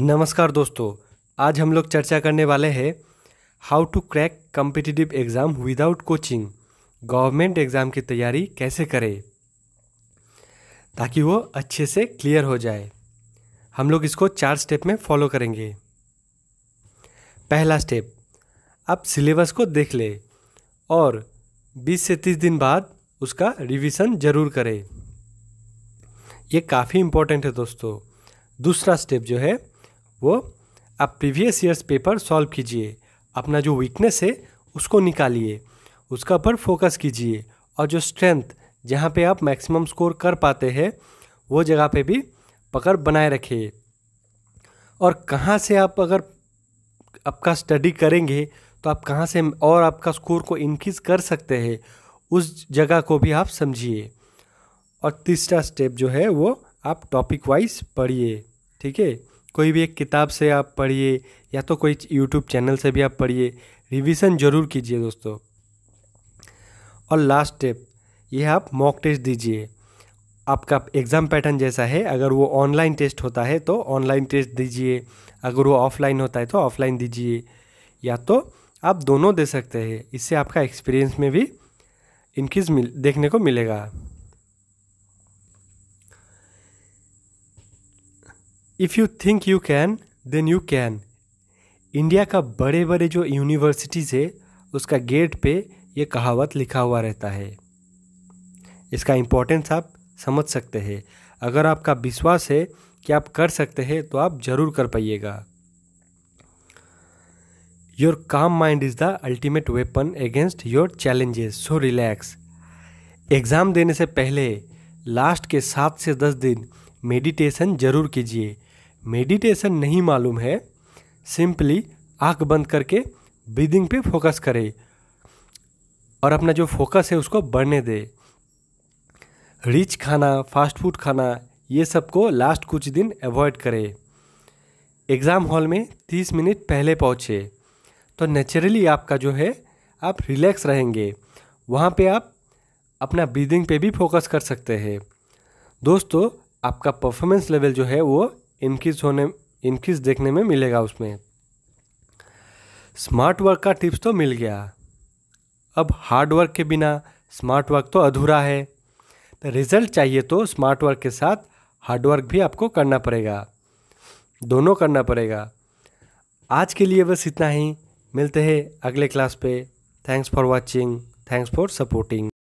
नमस्कार दोस्तों आज हम लोग चर्चा करने वाले हैं how to crack competitive exam without coaching government exam की तैयारी कैसे करें ताकि वो अच्छे से क्लियर हो जाए हम लोग इसको चार स्टेप में फॉलो करेंगे पहला स्टेप आप सिलेबस को देख ले और 20 से 30 दिन बाद उसका रिवीजन ज़रूर करें ये काफ़ी इम्पोर्टेंट है दोस्तों दूसरा स्टेप जो है वो आप प्रीवियस ईयर्स पेपर सॉल्व कीजिए अपना जो वीकनेस है उसको निकालिए उसका पर फोकस कीजिए और जो स्ट्रेंथ जहाँ पे आप मैक्सिमम स्कोर कर पाते हैं वो जगह पे भी पकड़ बनाए रखिए और कहाँ से आप अगर आपका स्टडी करेंगे तो आप कहाँ से और आपका स्कोर को इनक्रीज़ कर सकते हैं उस जगह को भी आप समझिए और तीसरा स्टेप जो है वो आप टॉपिक वाइज पढ़िए ठीक है कोई भी एक किताब से आप पढ़िए या तो कोई यूट्यूब चैनल से भी आप पढ़िए रिविजन ज़रूर कीजिए दोस्तों और लास्ट स्टेप ये आप मॉक टेस्ट दीजिए आपका एग्ज़ाम पैटर्न जैसा है अगर वो ऑनलाइन टेस्ट होता है तो ऑनलाइन टेस्ट दीजिए अगर वो ऑफलाइन होता है तो ऑफलाइन दीजिए या तो आप दोनों दे सकते हैं इससे आपका एक्सपीरियंस में भी इनक्रीज मिल देखने को मिलेगा if you think you can then you can India का बड़े बड़े जो यूनिवर्सिटीज़ है उसका गेट पे ये कहावत लिखा हुआ रहता है इसका इम्पोर्टेंस आप समझ सकते हैं अगर आपका विश्वास है कि आप कर सकते हैं तो आप ज़रूर कर पाइएगा your calm mind is the ultimate weapon against your challenges so relax exam देने से पहले लास्ट के सात से दस दिन मेडिटेशन ज़रूर कीजिए मेडिटेशन नहीं मालूम है सिंपली आंख बंद करके ब्रीदिंग पे फोकस करें और अपना जो फोकस है उसको बढ़ने दे रिच खाना फास्ट फूड खाना ये सब को लास्ट कुछ दिन अवॉइड करें एग्ज़ाम हॉल में तीस मिनट पहले पहुँचे तो नेचुरली आपका जो है आप रिलैक्स रहेंगे वहाँ पे आप अपना ब्रीदिंग पे भी फोकस कर सकते हैं दोस्तों आपका परफॉर्मेंस लेवल जो है वो इंक्रीज होने इंक्रीज देखने में मिलेगा उसमें स्मार्ट वर्क का टिप्स तो मिल गया अब हार्ड वर्क के बिना स्मार्ट वर्क तो अधूरा है तो रिजल्ट चाहिए तो स्मार्ट वर्क के साथ हार्ड वर्क भी आपको करना पड़ेगा दोनों करना पड़ेगा आज के लिए बस इतना ही मिलते हैं अगले क्लास पे thanks for watching thanks for supporting